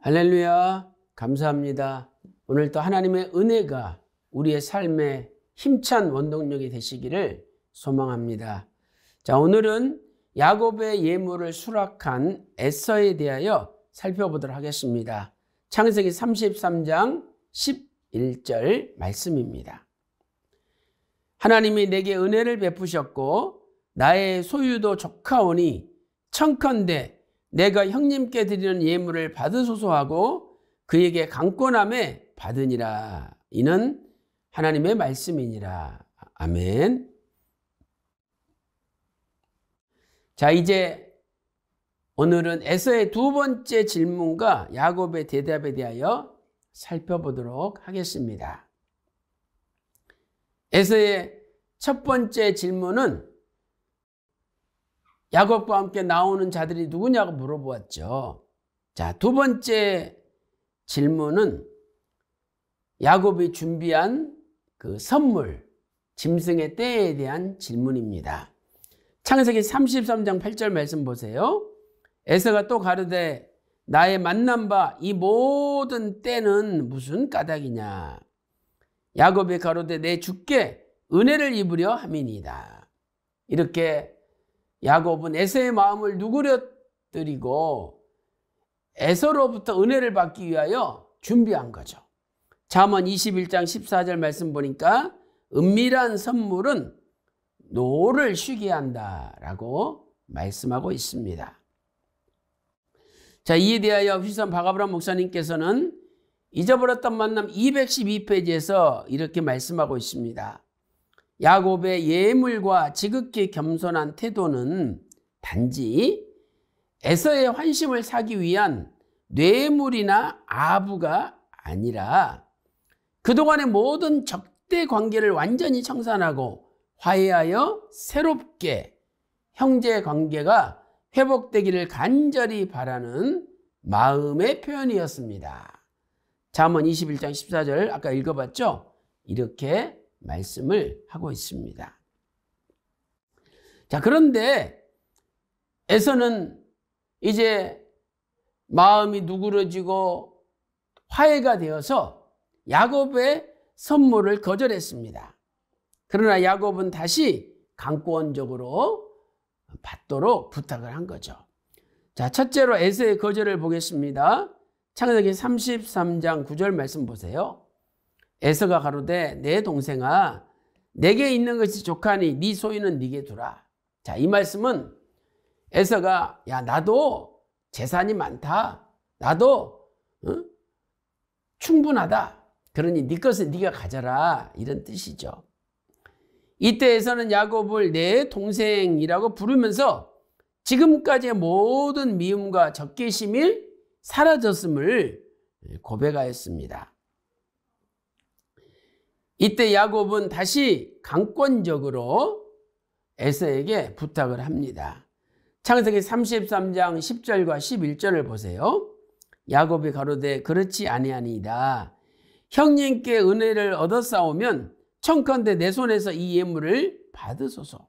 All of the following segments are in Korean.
할렐루야. 감사합니다. 오늘도 하나님의 은혜가 우리의 삶에 힘찬 원동력이 되시기를 소망합니다. 자, 오늘은 야곱의 예물을 수락한 에서에 대하여 살펴보도록 하겠습니다. 창세기 33장 11절 말씀입니다. 하나님이 내게 은혜를 베푸셨고 나의 소유도 조카오니 청컨대 내가 형님께 드리는 예물을 받으소서 하고 그에게 강권함에 받으니라. 이는 하나님의 말씀이니라. 아멘. 자, 이제 오늘은 에서의 두 번째 질문과 야곱의 대답에 대하여 살펴보도록 하겠습니다. 에서의 첫 번째 질문은 야곱과 함께 나오는 자들이 누구냐고 물어보았죠. 자, 두 번째 질문은 야곱이 준비한 그 선물, 짐승의 때에 대한 질문입니다. 창세기 33장 8절 말씀 보세요. 에서가 또 가르되 나의 만난 바이 모든 때는 무슨 까닭이냐. 야곱이 가로되 내 주께 은혜를 입으려 함이니다 이렇게 야곱은 에서의 마음을 누그려뜨리고 에서로부터 은혜를 받기 위하여 준비한 거죠. 잠언 21장 14절 말씀 보니까 은밀한 선물은 노를 쉬게 한다라고 말씀하고 있습니다. 자, 이에 대하여 휘선 박가브라 목사님께서는 잊어버렸던 만남 212페이지에서 이렇게 말씀하고 있습니다. 야곱의 예물과 지극히 겸손한 태도는 단지 에서의 환심을 사기 위한 뇌물이나 아부가 아니라 그동안의 모든 적대 관계를 완전히 청산하고 화해하여 새롭게 형제 관계가 회복되기를 간절히 바라는 마음의 표현이었습니다. 잠언 21장 14절 아까 읽어봤죠? 이렇게 말씀을 하고 있습니다. 자, 그런데 에서는 이제 마음이 누그러지고 화해가 되어서 야곱의 선물을 거절했습니다. 그러나 야곱은 다시 강권적으로 받도록 부탁을 한 거죠. 자, 첫째로 에서의 거절을 보겠습니다. 창세기 33장 9절 말씀 보세요. 에서가 가로되 내 동생아 내게 있는 것이 좋하니네 소유는 네게 두라. 자, 이 말씀은 에서가 야 나도 재산이 많다. 나도 어? 충분하다. 그러니 네 것은 네가 가져라. 이런 뜻이죠. 이때에서는 야곱을 내 동생이라고 부르면서 지금까지의 모든 미움과 적개심이 사라졌음을 고백하였습니다. 이때 야곱은 다시 강권적으로 에서에게 부탁을 합니다. 창세기 33장 10절과 11절을 보세요. 야곱이 가로되 그렇지 아니하니이다. 형님께 은혜를 얻었사오면 청컨대 내 손에서 이 예물을 받으소서.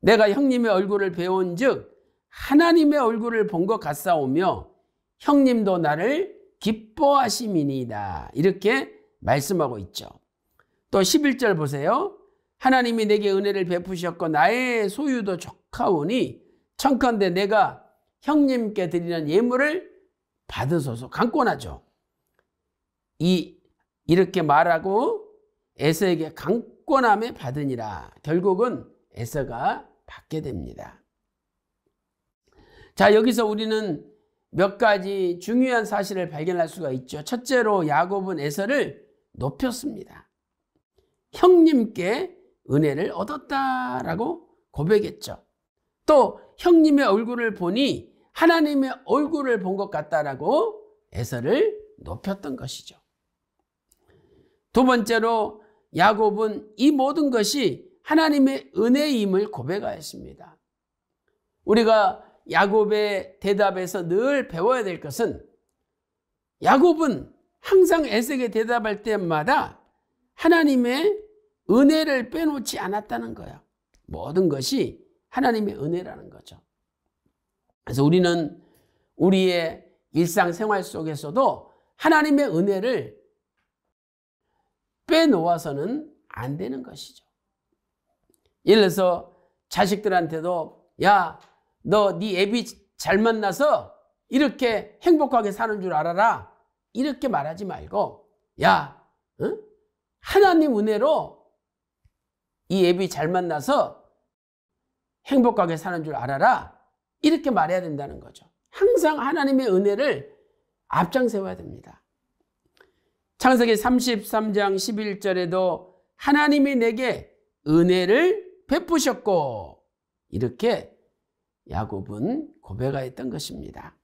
내가 형님의 얼굴을 배운 즉 하나님의 얼굴을 본 것 같사오며 형님도 나를 기뻐하심이니이다. 이렇게 말씀하고 있죠. 또 11절 보세요. 하나님이 내게 은혜를 베푸셨고 나의 소유도 족하오니 청컨대 내가 형님께 드리는 예물을 받으소서 강권하죠. 이 이렇게 말하고 에서에게 강권함에 받으니라. 결국은 에서가 받게 됩니다. 자, 여기서 우리는 몇 가지 중요한 사실을 발견할 수가 있죠. 첫째로 야곱은 에서를 높였습니다. 형님께 은혜를 얻었다라고 고백했죠. 또 형님의 얼굴을 보니 하나님의 얼굴을 본 것 같다라고 에서를 높였던 것이죠. 두 번째로 야곱은 이 모든 것이 하나님의 은혜임을 고백하였습니다. 우리가 야곱의 대답에서 늘 배워야 될 것은 야곱은 항상 에색에 대답할 때마다 하나님의 은혜를 빼놓지 않았다는 거예요 모든 것이 하나님의 은혜라는 거죠. 그래서 우리는 우리의 일상생활 속에서도 하나님의 은혜를 빼놓아서는 안 되는 것이죠. 예를 들어서 자식들한테도 야, 너 네 애비 잘 만나서 이렇게 행복하게 사는 줄 알아라. 이렇게 말하지 말고 야, 응? 하나님 은혜로 이 앱이 잘 만나서 행복하게 사는 줄 알아라. 이렇게 말해야 된다는 거죠. 항상 하나님의 은혜를 앞장 세워야 됩니다. 창세기 33장 11절에도 하나님이 내게 은혜를 베푸셨고 이렇게 야곱은 고백하였던 것입니다.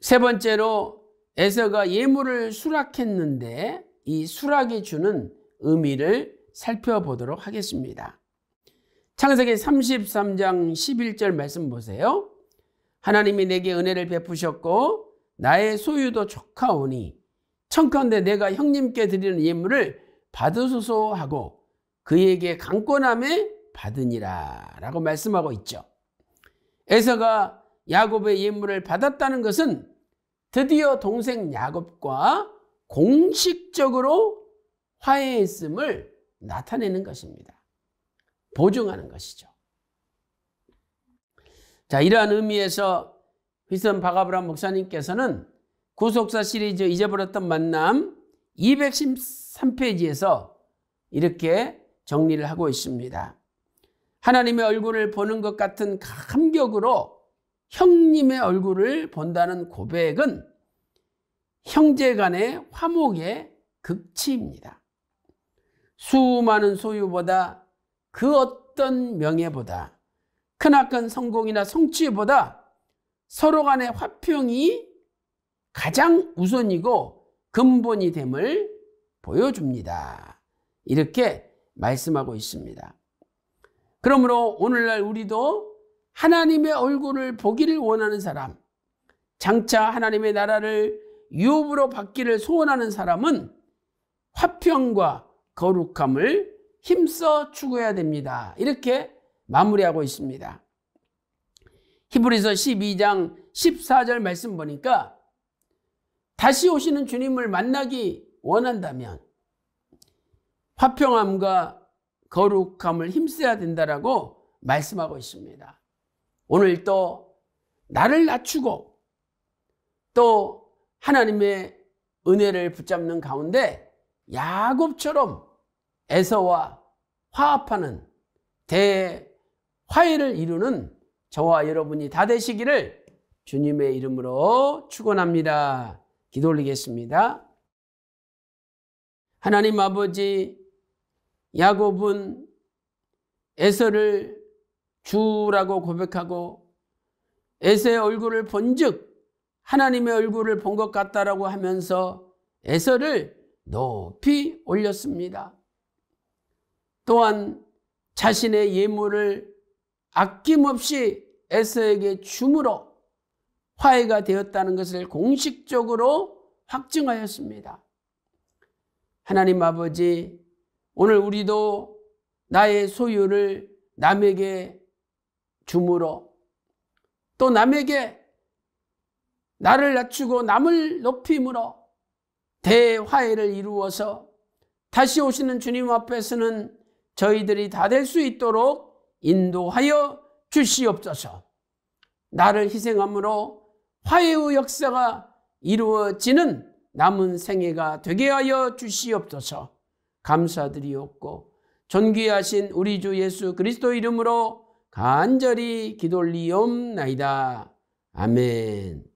세 번째로 에서가 예물을 수락했는데 이 수락이 주는 의미를 살펴보도록 하겠습니다. 창세기 33장 11절 말씀 보세요. 하나님이 내게 은혜를 베푸셨고 나의 소유도 족하오니 청컨대 내가 형님께 드리는 예물을 받으소서 하고 그에게 강권함에 받으니라 라고 말씀하고 있죠. 에서가 야곱의 예물을 받았다는 것은 드디어 동생 야곱과 공식적으로 화해했음을 나타내는 것입니다. 보증하는 것이죠. 자, 이러한 의미에서 휘선 바가브라 목사님께서는 구속사 시리즈 잊어버렸던 만남 213페이지에서 이렇게 정리를 하고 있습니다. 하나님의 얼굴을 보는 것 같은 감격으로 형님의 얼굴을 본다는 고백은 형제 간의 화목의 극치입니다. 수많은 소유보다 그 어떤 명예보다 크나큰 성공이나 성취보다 서로 간의 화평이 가장 우선이고 근본이 됨을 보여줍니다. 이렇게 말씀하고 있습니다. 그러므로 오늘날 우리도 하나님의 얼굴을 보기를 원하는 사람, 장차 하나님의 나라를 유업으로 받기를 소원하는 사람은 화평과 거룩함을 힘써 추구해야 됩니다. 이렇게 마무리하고 있습니다. 히브리서 12장 14절 말씀 보니까 다시 오시는 주님을 만나기 원한다면 화평함과 거룩함을 힘써야 된다라고 말씀하고 있습니다. 오늘 또 나를 낮추고 또 하나님의 은혜를 붙잡는 가운데 야곱처럼 에서와 화합하는 대화해를 이루는 저와 여러분이 다 되시기를 주님의 이름으로 축원합니다. 기도 올리겠습니다. 하나님 아버지 야곱은 에서를 주라고 고백하고 에서의 얼굴을 본즉 하나님의 얼굴을 본 것 같다라고 하면서 에서를 높이 올렸습니다. 또한 자신의 예물을 아낌없이 에서에게 주므로 화해가 되었다는 것을 공식적으로 확증하였습니다. 하나님 아버지, 오늘 우리도 나의 소유를 남에게 주므로 또 남에게 나를 낮추고 남을 높임으로 대화해를 이루어서 다시 오시는 주님 앞에서는 저희들이 다 될 수 있도록 인도하여 주시옵소서. 나를 희생함으로 화해의 역사가 이루어지는 남은 생애가 되게 하여 주시옵소서. 감사드리옵고 존귀하신 우리 주 예수 그리스도 이름으로 간절히 기돌리옵나이다. 아멘.